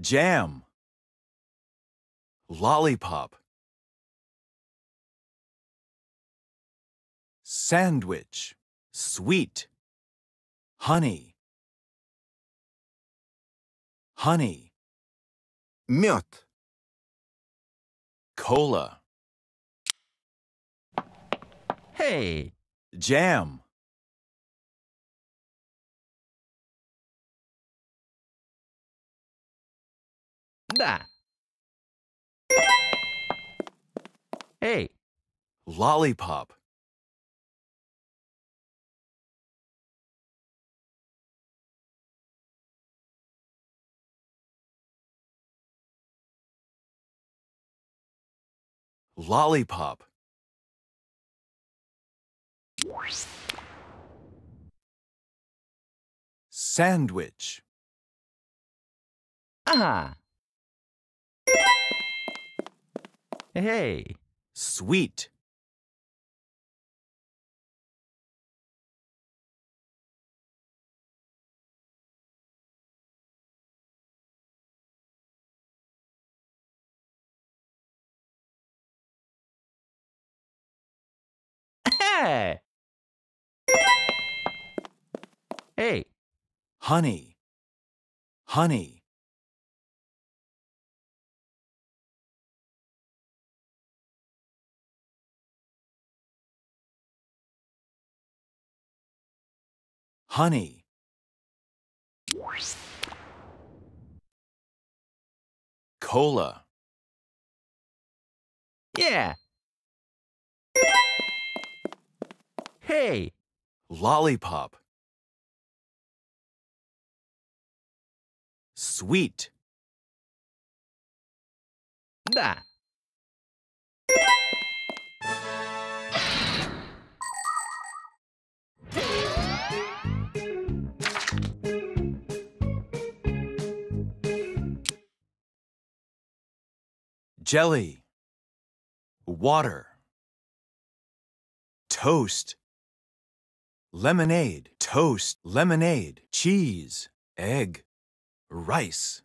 Jam Lollipop Sandwich Sweet Honey Honey Мед Cola Hey! Jam Da Hey Lollipop Lollipop Sandwich. Ah. Hey. Sweet. Hey. Honey. Honey. Honey. Cola. Yeah. Hey. Lollipop. Sweet. Da. Jelly. Water. Toast. Lemonade. Toast. Lemonade. Cheese. Egg rice.